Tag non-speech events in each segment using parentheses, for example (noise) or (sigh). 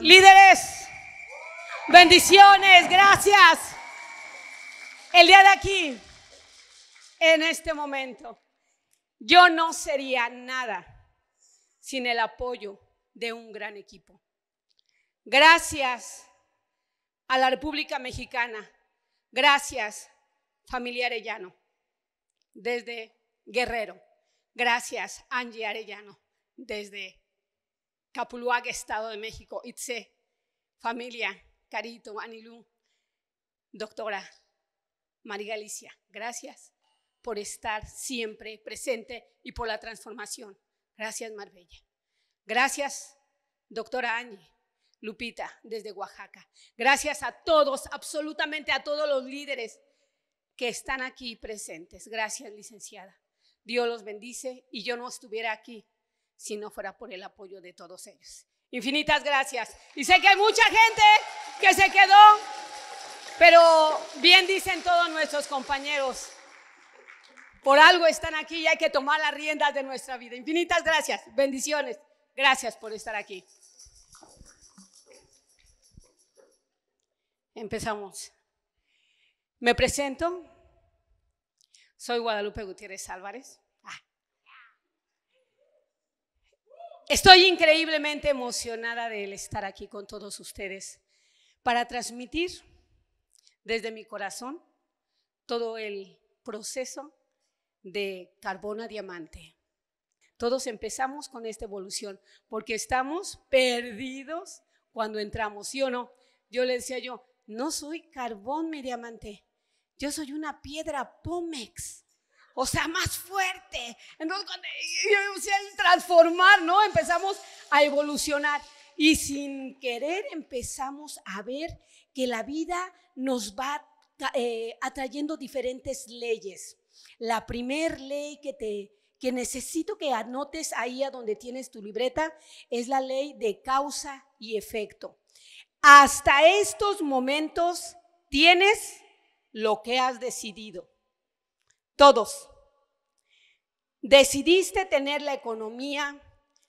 Líderes, bendiciones, gracias. El día de aquí, en este momento, yo no sería nada sin el apoyo de un gran equipo. Gracias a la República Mexicana. Gracias, familia Arellano, desde Guerrero. Gracias, Angie Arellano, desde Capuluac, Estado de México, ITSE, familia, Carito, Anilú, doctora María Galicia, gracias por estar siempre presente y por la transformación. Gracias, Marbella. Gracias, doctora Angie, Lupita, desde Oaxaca. Gracias a todos, absolutamente a todos los líderes que están aquí presentes. Gracias, licenciada. Dios los bendice y yo no estuviera aquí si no fuera por el apoyo de todos ellos. Infinitas gracias. Y sé que hay mucha gente que se quedó, pero bien dicen todos nuestros compañeros, por algo están aquí y hay que tomar las riendas de nuestra vida. Infinitas gracias. Bendiciones. Gracias por estar aquí. Empezamos. Me presento. Soy Guadalupe Gutiérrez Álvarez. Estoy increíblemente emocionada de estar aquí con todos ustedes para transmitir desde mi corazón todo el proceso de a diamante. Todos empezamos con esta evolución porque estamos perdidos cuando entramos, ¿sí o no? Yo le decía yo, no soy carbón, mi diamante, yo soy una piedra Pomex o sea, más fuerte. Entonces, cuando a transformar, ¿no? Empezamos a evolucionar y sin querer empezamos a ver que la vida nos va eh, atrayendo diferentes leyes. La primer ley que que necesito que anotes ahí a donde tienes tu libreta es la ley de causa y efecto. Hasta estos momentos tienes lo que has decidido. Todos. Decidiste tener la economía,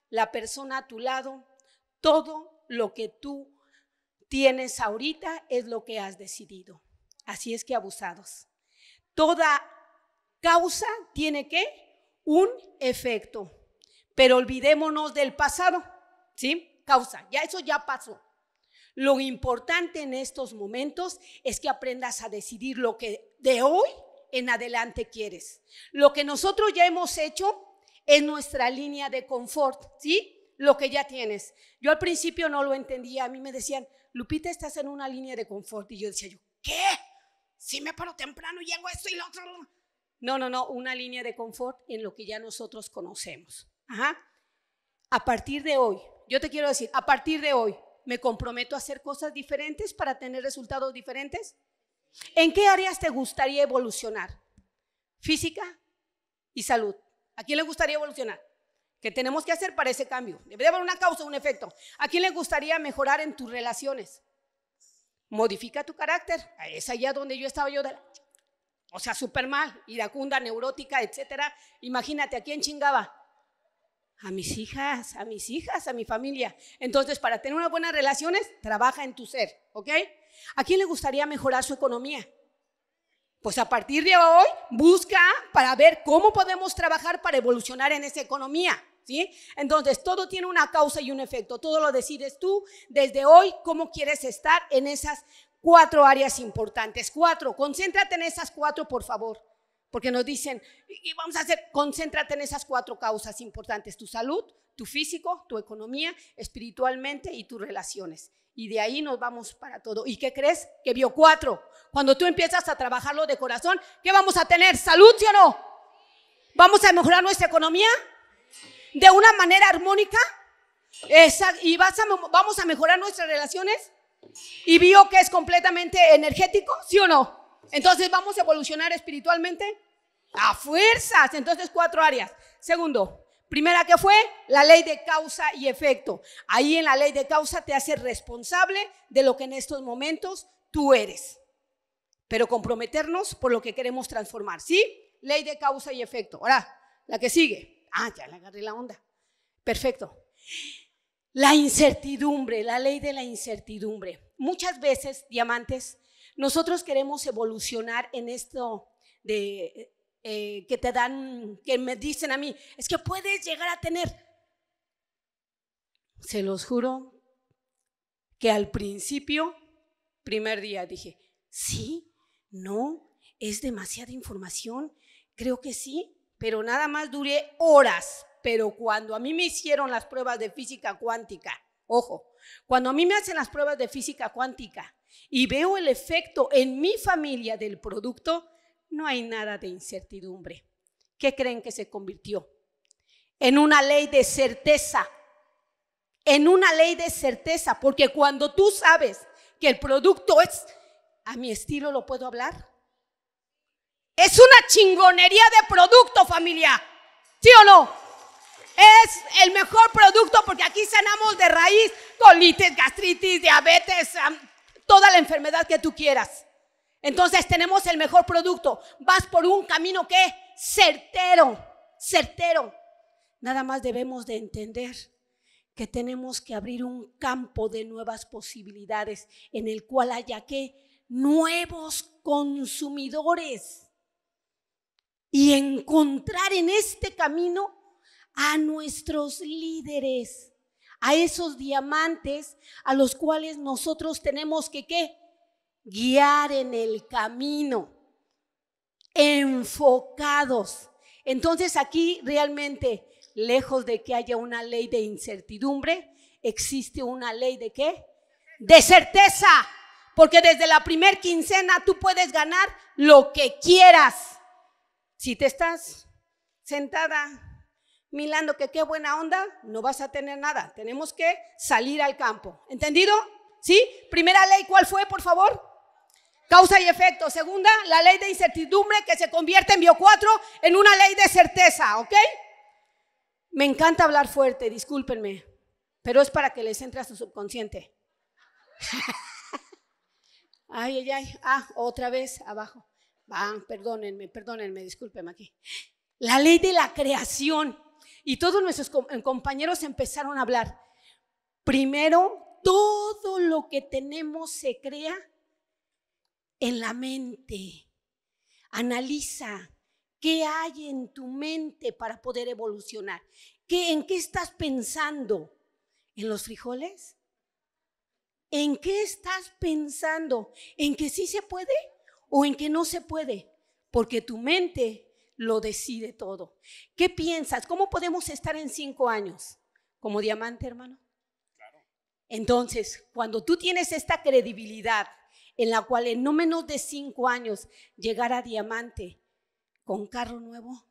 la persona a tu lado, todo lo que tú tienes ahorita es lo que has decidido. Así es que abusados. Toda causa tiene que un efecto. Pero olvidémonos del pasado, ¿sí? Causa, ya eso ya pasó. Lo importante en estos momentos es que aprendas a decidir lo que de hoy en adelante quieres. Lo que nosotros ya hemos hecho es nuestra línea de confort, ¿sí? Lo que ya tienes. Yo al principio no lo entendía, a mí me decían, Lupita, estás en una línea de confort. Y yo decía, yo, ¿qué? Si me paro temprano y hago esto y lo otro. No, no, no, una línea de confort en lo que ya nosotros conocemos. Ajá. A partir de hoy, yo te quiero decir, a partir de hoy, ¿me comprometo a hacer cosas diferentes para tener resultados diferentes? ¿En qué áreas te gustaría evolucionar? Física y salud. ¿A quién le gustaría evolucionar? ¿Qué tenemos que hacer para ese cambio? Debería haber una causa, un efecto. ¿A quién le gustaría mejorar en tus relaciones? Modifica tu carácter. Es allá donde yo estaba yo. O sea, súper mal, iracunda, neurótica, etcétera. Imagínate, ¿a quién chingaba? A mis hijas, a mis hijas, a mi familia. Entonces, para tener unas buenas relaciones, trabaja en tu ser, ¿ok? ¿A quién le gustaría mejorar su economía? Pues a partir de hoy, busca para ver cómo podemos trabajar para evolucionar en esa economía. ¿Sí? Entonces, todo tiene una causa y un efecto. Todo lo decides tú desde hoy, cómo quieres estar en esas cuatro áreas importantes. Cuatro, concéntrate en esas cuatro, por favor porque nos dicen, y vamos a hacer, concéntrate en esas cuatro causas importantes, tu salud, tu físico, tu economía, espiritualmente y tus relaciones. Y de ahí nos vamos para todo. ¿Y qué crees? Que vio cuatro. Cuando tú empiezas a trabajarlo de corazón, ¿qué vamos a tener? ¿Salud, sí o no? ¿Vamos a mejorar nuestra economía? ¿De una manera armónica? ¿Y vas a, vamos a mejorar nuestras relaciones? ¿Y vio que es completamente energético? ¿Sí o no? Entonces, ¿vamos a evolucionar espiritualmente? A fuerzas. Entonces, cuatro áreas. Segundo, primera que fue la ley de causa y efecto. Ahí en la ley de causa te hace responsable de lo que en estos momentos tú eres. Pero comprometernos por lo que queremos transformar. ¿Sí? Ley de causa y efecto. Ahora, la que sigue. Ah, ya le agarré la onda. Perfecto. La incertidumbre, la ley de la incertidumbre. Muchas veces, diamantes, nosotros queremos evolucionar en esto de eh, que te dan, que me dicen a mí, es que puedes llegar a tener. Se los juro que al principio, primer día, dije, sí, no, es demasiada información, creo que sí, pero nada más duré horas. Pero cuando a mí me hicieron las pruebas de física cuántica, ojo, cuando a mí me hacen las pruebas de física cuántica y veo el efecto en mi familia del producto, no hay nada de incertidumbre. ¿Qué creen que se convirtió? En una ley de certeza. En una ley de certeza, porque cuando tú sabes que el producto es, a mi estilo lo puedo hablar. Es una chingonería de producto, familia. ¿Sí o no? Es el mejor producto porque aquí sanamos de raíz colitis, gastritis, diabetes, toda la enfermedad que tú quieras. Entonces tenemos el mejor producto. Vas por un camino que certero, certero. Nada más debemos de entender que tenemos que abrir un campo de nuevas posibilidades en el cual haya que nuevos consumidores y encontrar en este camino a nuestros líderes, a esos diamantes a los cuales nosotros tenemos que qué? guiar en el camino, enfocados. Entonces aquí realmente, lejos de que haya una ley de incertidumbre, existe una ley de qué? De certeza. Porque desde la primer quincena tú puedes ganar lo que quieras. Si te estás sentada mirando que qué buena onda, no vas a tener nada. Tenemos que salir al campo. ¿Entendido? ¿Sí? Primera ley, ¿cuál fue, por favor? Causa y efecto. Segunda, la ley de incertidumbre que se convierte en bio 4 en una ley de certeza, ¿ok? Me encanta hablar fuerte, discúlpenme, pero es para que les entre a su subconsciente. (laughs) ay, ay, ay. Ah, otra vez abajo. Ah, perdónenme, perdónenme, discúlpenme aquí. La ley de la creación. Y todos nuestros eh, compañeros empezaron a hablar. Primero, todo lo que tenemos se crea en la mente. Analiza qué hay en tu mente para poder evolucionar. ¿Qué, ¿En qué estás pensando? ¿En los frijoles? ¿En qué estás pensando? ¿En que sí se puede o en que no se puede? Porque tu mente lo decide todo. ¿Qué piensas? ¿Cómo podemos estar en cinco años? ¿Como diamante, hermano? Entonces, cuando tú tienes esta credibilidad en la cual en no menos de cinco años llegar a diamante con carro nuevo,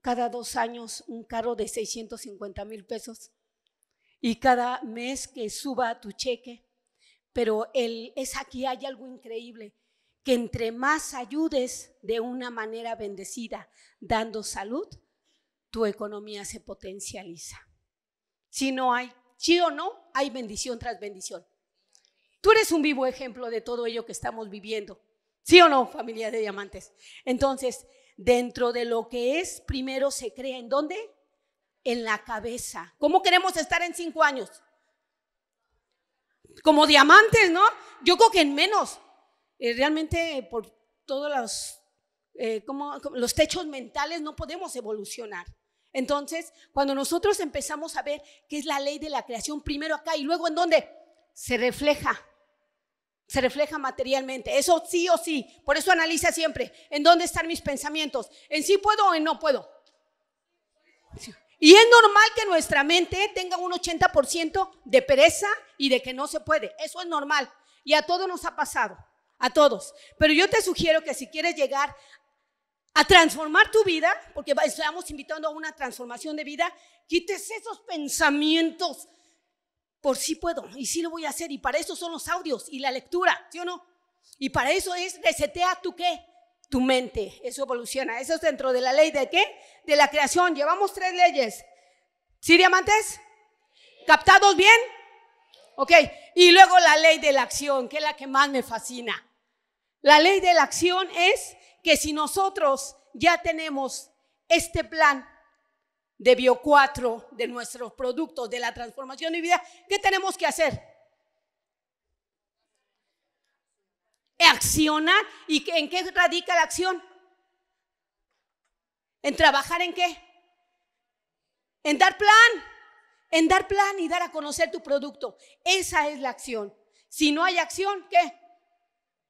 cada dos años un carro de 650 mil pesos y cada mes que suba tu cheque. Pero es aquí hay algo increíble, que entre más ayudes de una manera bendecida, dando salud, tu economía se potencializa. Si no hay, sí o no, hay bendición tras bendición. Tú eres un vivo ejemplo de todo ello que estamos viviendo. ¿Sí o no, familia de diamantes? Entonces, dentro de lo que es, primero se crea en dónde? En la cabeza. ¿Cómo queremos estar en cinco años? Como diamantes, ¿no? Yo creo que en menos. Eh, realmente por todos los, eh, los techos mentales no podemos evolucionar. Entonces, cuando nosotros empezamos a ver qué es la ley de la creación, primero acá y luego en dónde? se refleja. Se refleja materialmente. Eso sí o sí. Por eso analiza siempre en dónde están mis pensamientos. En sí puedo o en no puedo. Y es normal que nuestra mente tenga un 80% de pereza y de que no se puede. Eso es normal. Y a todos nos ha pasado. A todos. Pero yo te sugiero que si quieres llegar a transformar tu vida, porque estamos invitando a una transformación de vida, quites esos pensamientos por si puedo y si lo voy a hacer. Y para eso son los audios y la lectura, ¿sí o no? Y para eso es resetea tu qué? Tu mente. Eso evoluciona. Eso es dentro de la ley de qué? De la creación. Llevamos tres leyes. ¿Sí, diamantes? ¿Captados bien? Ok. Y luego la ley de la acción, que es la que más me fascina. La ley de la acción es que si nosotros ya tenemos este plan de Bio4, de nuestros productos, de la transformación de vida, ¿qué tenemos que hacer? Accionar. ¿Y en qué radica la acción? ¿En trabajar en qué? En dar plan. En dar plan y dar a conocer tu producto. Esa es la acción. Si no hay acción, ¿qué?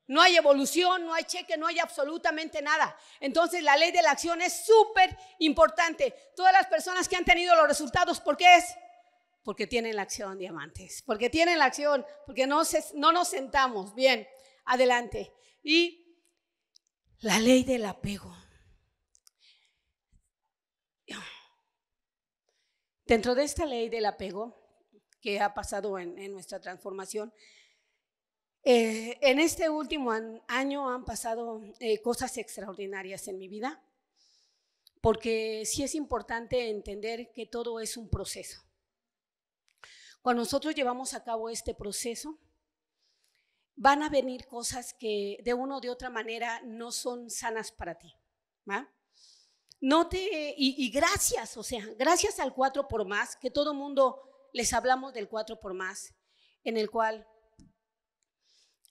No hay evolución, no hay cheque, no hay absolutamente nada. Entonces la ley de la acción es súper importante. Todas las personas que han tenido los resultados, ¿por qué es? Porque tienen la acción, diamantes. Porque tienen la acción, porque no, no nos sentamos. Bien, adelante. Y la ley del apego. Dentro de esta ley del apego que ha pasado en nuestra transformación, eh, en este último año han pasado eh, cosas extraordinarias en mi vida, porque sí es importante entender que todo es un proceso. Cuando nosotros llevamos a cabo este proceso, van a venir cosas que de una o de otra manera no son sanas para ti. No te, y, gracias, o sea, gracias al Cuatro por más, que todo mundo les hablamos del Cuatro por más, en el cual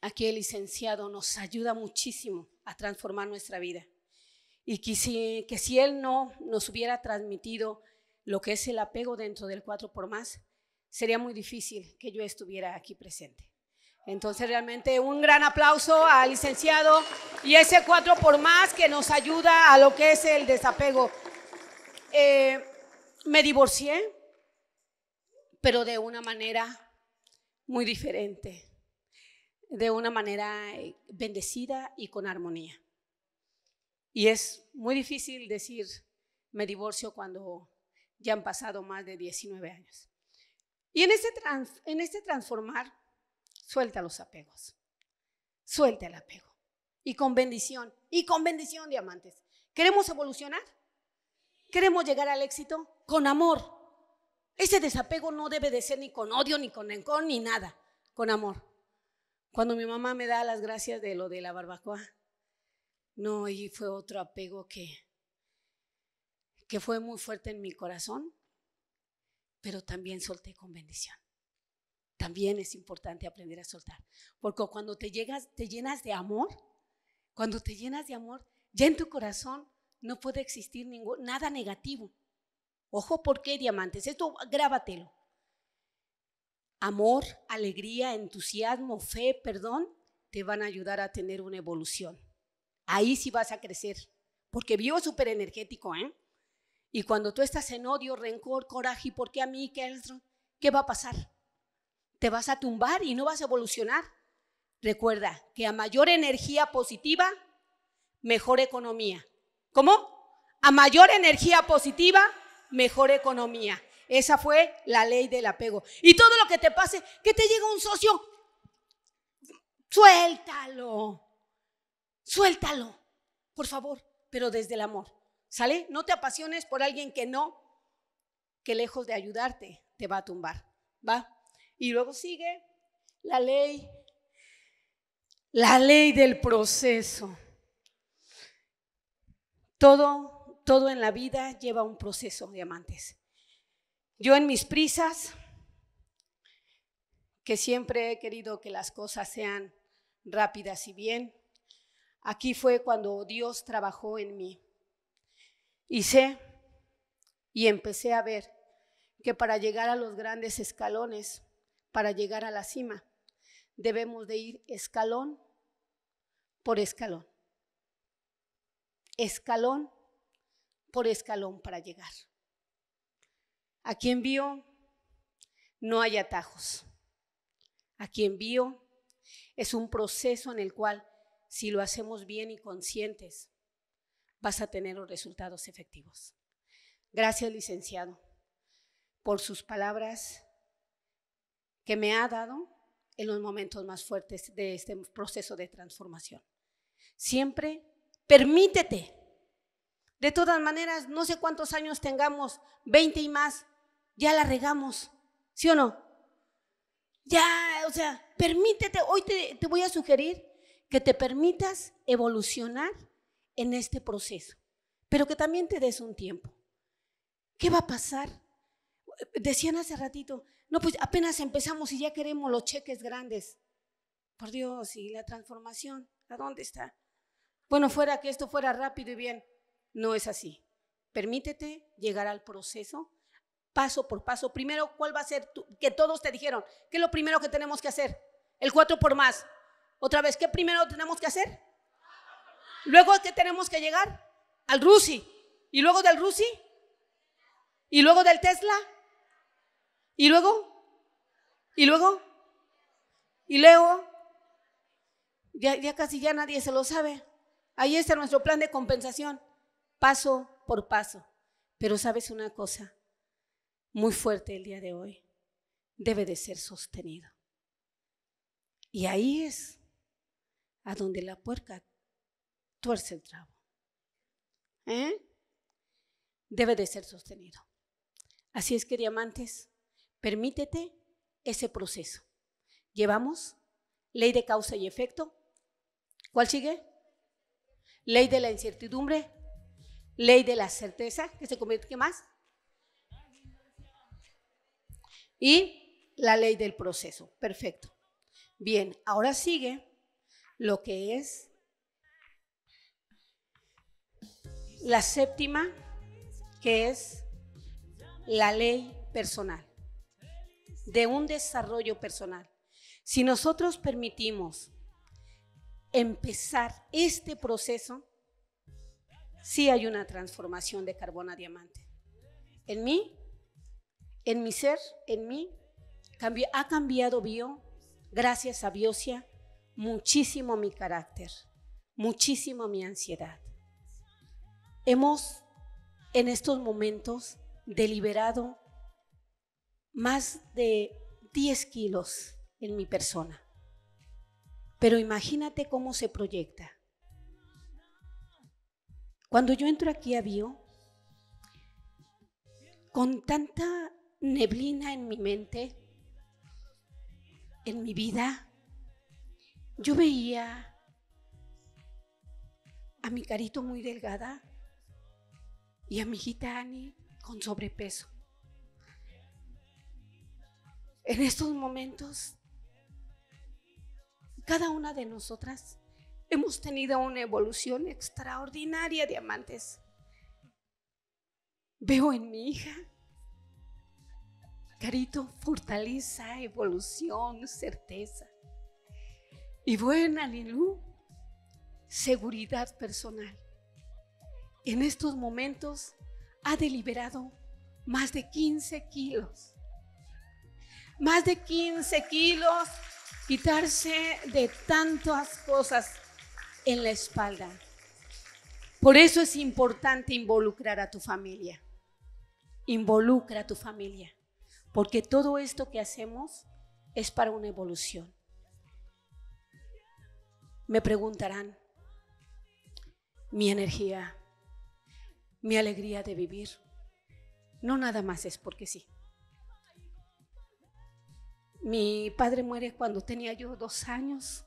aquí el licenciado nos ayuda muchísimo a transformar nuestra vida. Y que si, él no nos hubiera transmitido lo que es el apego dentro del 4 por más, sería muy difícil que yo estuviera aquí presente. Entonces realmente un gran aplauso al licenciado y ese cuatro por más que nos ayuda a lo que es el desapego. Eh, me divorcié, pero de una manera muy diferente de una manera eh, bendecida y con armonía. Y es muy difícil decir, me divorcio cuando ya han pasado más de 19 años. Y en este, en este transformar, suelta los apegos, suelta el apego. Y con bendición, y con bendición, diamantes. ¿Queremos evolucionar? ¿Queremos llegar al éxito? Con amor. Ese desapego no debe de ser ni con odio, ni con rencor, ni nada. Con amor. Cuando mi mamá me da las gracias de lo de la barbacoa, no, y fue otro apego que, que fue muy fuerte en mi corazón, pero también solté con bendición. También es importante aprender a soltar, porque cuando te llegas, te llenas de amor, cuando te llenas de amor, ya en tu corazón no puede existir ningún, nada negativo. Ojo, ¿por qué diamantes? Esto grábatelo amor, alegría, entusiasmo, fe, perdón, te van a ayudar a tener una evolución. Ahí sí vas a crecer, porque vivo súper energético, ¿eh? Y cuando tú estás en odio, rencor, coraje, por qué a mí? ¿Qué, ¿Qué va a pasar? Te vas a tumbar y no vas a evolucionar. Recuerda que a mayor energía positiva, mejor economía. ¿Cómo? A mayor energía positiva, mejor economía. Esa fue la ley del apego. Y todo lo que te pase, que te llegue un socio, suéltalo. Suéltalo, por favor, pero desde el amor. ¿Sale? No te apasiones por alguien que no, que lejos de ayudarte, te va a tumbar. ¿Va? Y luego sigue la ley, la ley del proceso. Todo, todo en la vida lleva un proceso, diamantes. Yo en mis prisas, que siempre he querido que las cosas sean rápidas y bien, aquí fue cuando Dios trabajó en mí. Y sé y empecé a ver que para llegar a los grandes escalones, para llegar a la cima, debemos de ir escalón por escalón. Escalón por escalón para llegar. ¿A quien vio? No hay atajos. ¿A quien vio? Es un proceso en el cual, si lo hacemos bien y conscientes, vas a tener los resultados efectivos. Gracias, licenciado, por sus palabras que me ha dado en los momentos más fuertes de este proceso de transformación. Siempre permítete. De todas maneras, no sé cuántos años tengamos, 20 y más, ya la regamos, ¿sí o no? Ya, o sea, permítete, hoy te, voy a sugerir que te permitas evolucionar en este proceso, pero que también te des un tiempo. ¿Qué va a pasar? Decían hace ratito, no, pues apenas empezamos y ya queremos los cheques grandes. Por Dios, y la transformación, ¿a dónde está? Bueno, fuera que esto fuera rápido y bien, no es así. Permítete llegar al proceso paso por paso. Primero, ¿cuál va a ser? que todos te dijeron, ¿qué es lo primero que tenemos que hacer? El cuatro por más. Otra vez, ¿qué primero tenemos que hacer? Luego, ¿qué tenemos que llegar? Al RUSI. ¿Y luego del RUSI? ¿Y luego del Tesla? ¿Y luego? ¿Y luego? ¿Y luego? Ya, ya casi ya nadie se lo sabe. Ahí está nuestro plan de compensación, paso por paso. Pero sabes una cosa, muy fuerte el día de hoy, debe de ser sostenido. Y ahí es a donde la puerca tuerce el trabo. ¿eh? Debe de ser sostenido. Así es que, diamantes, permítete ese proceso. Llevamos ley de causa y efecto. ¿Cuál sigue? Ley de la incertidumbre, ley de la certeza, que se convierte, ¿qué más? y la ley del proceso. Perfecto. Bien, ahora sigue lo que es la séptima, que es la ley personal, de un desarrollo personal. Si nosotros permitimos empezar este proceso, sí hay una transformación de carbono a diamante. En mí en mi ser, en mí, ha cambiado Bio, gracias a Biosia, muchísimo mi carácter, muchísimo mi ansiedad. Hemos en estos momentos deliberado más de 10 kilos en mi persona. Pero imagínate cómo se proyecta. Cuando yo entro aquí a Bio, con tanta neblina en mi mente, en mi vida, yo veía a mi carito muy delgada y a mi hijita con sobrepeso. En estos momentos, cada una de nosotras hemos tenido una evolución extraordinaria de amantes. Veo en mi hija Carito, fortaleza, evolución, certeza. Y buena, Lilú, seguridad personal. En estos momentos ha deliberado más de 15 kilos. Más de 15 kilos, quitarse de tantas cosas en la espalda. Por eso es importante involucrar a tu familia. Involucra a tu familia porque todo esto que hacemos es para una evolución. Me preguntarán, mi energía, mi alegría de vivir, no nada más es porque sí. Mi padre muere cuando tenía yo dos años.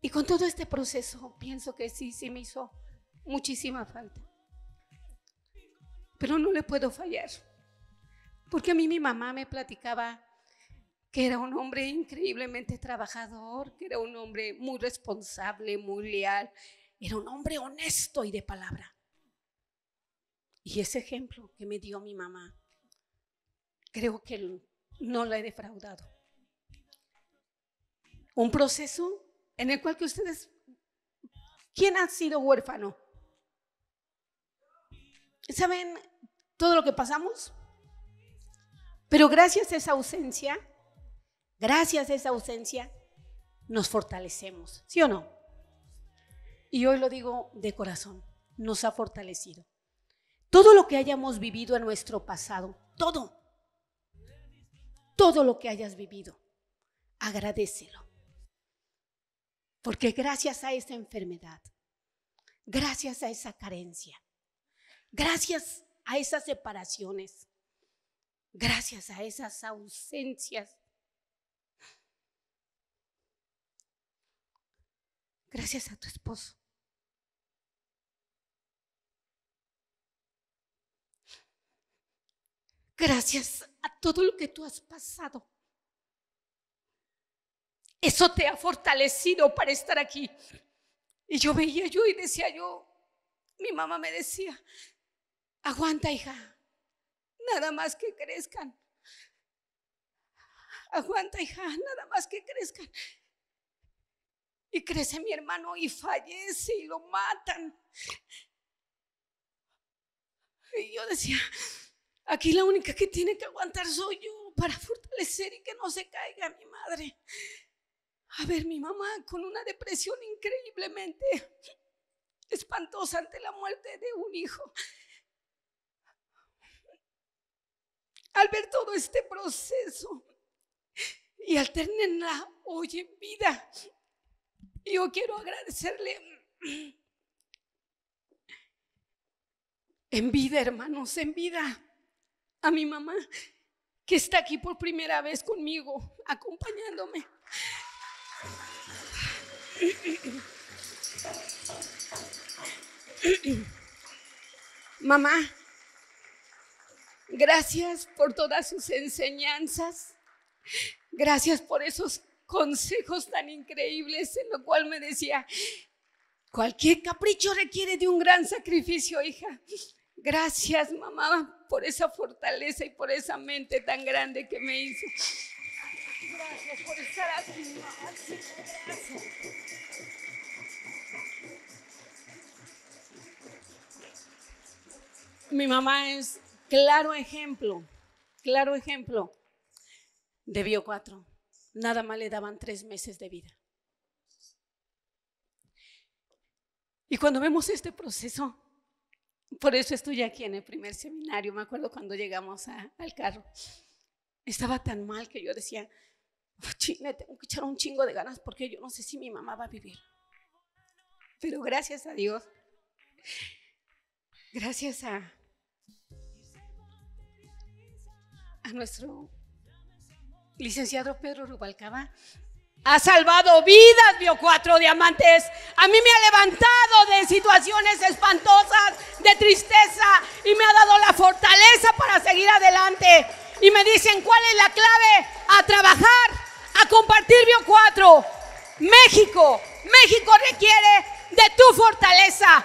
Y con todo este proceso pienso que sí, sí me hizo muchísima falta. Pero no le puedo fallar. Porque a mí mi mamá me platicaba que era un hombre increíblemente trabajador, que era un hombre muy responsable, muy leal, era un hombre honesto y de palabra. Y ese ejemplo que me dio mi mamá, creo que no lo he defraudado. Un proceso en el cual que ustedes, ¿quién ha sido huérfano? ¿Saben todo lo que pasamos? Pero gracias a esa ausencia, gracias a esa ausencia, nos fortalecemos, ¿sí o no? Y hoy lo digo de corazón, nos ha fortalecido. Todo lo que hayamos vivido en nuestro pasado, todo, todo lo que hayas vivido, agradecelo. Porque gracias a esa enfermedad, gracias a esa carencia, gracias a esas separaciones, gracias a esas ausencias, gracias a tu esposo. Gracias a todo lo que tú has pasado. Eso te ha fortalecido para estar aquí. Y yo veía yo y decía yo, mi mamá me decía, aguanta hija, nada más que crezcan. Aguanta, hija, nada más que crezcan. Y crece mi hermano y fallece y lo matan. Y yo decía, aquí la única que tiene que aguantar soy yo para fortalecer y que no se caiga mi madre. A ver, mi mamá con una depresión increíblemente espantosa ante la muerte de un hijo. al ver todo este proceso y al tenerla hoy en vida, yo quiero agradecerle en vida, hermanos, en vida a mi mamá que está aquí por primera vez conmigo, acompañándome. mamá, Gracias por todas sus enseñanzas. Gracias por esos consejos tan increíbles en lo cual me decía, cualquier capricho requiere de un gran sacrificio, hija. Gracias, mamá, por esa fortaleza y por esa mente tan grande que me hizo. Gracias por estar aquí. Gracias. Mi mamá es Claro ejemplo, claro ejemplo Bio cuatro. Nada más le daban tres meses de vida. Y cuando vemos este proceso, por eso estoy aquí en el primer seminario, me acuerdo cuando llegamos al carro, estaba tan mal que yo decía, me tengo que echar un chingo de ganas porque yo no sé si mi mamá va a vivir. Pero gracias a Dios, gracias a, a nuestro licenciado Pedro Rubalcaba. Ha salvado vidas, Bio cuatro diamantes. A mí me ha levantado de situaciones espantosas, de tristeza, y me ha dado la fortaleza para seguir adelante. Y me dicen, ¿cuál es la clave? A trabajar, a compartir Bio 4. México, México requiere de tu fortaleza.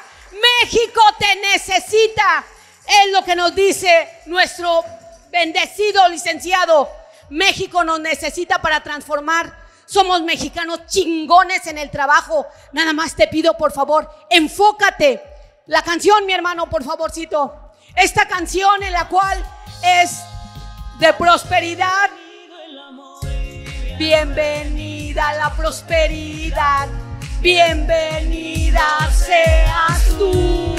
México te necesita. Es lo que nos dice nuestro Bendecido, licenciado. México nos necesita para transformar. Somos mexicanos chingones en el trabajo. Nada más te pido, por favor, enfócate. La canción, mi hermano, por favorcito. Esta canción en la cual es de prosperidad. Bienvenida a la prosperidad. Bienvenida sea tú.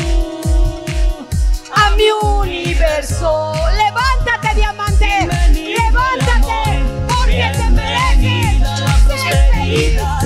a mio universo. Levántate, diamante. Levántate, porque te mereces ser feliz.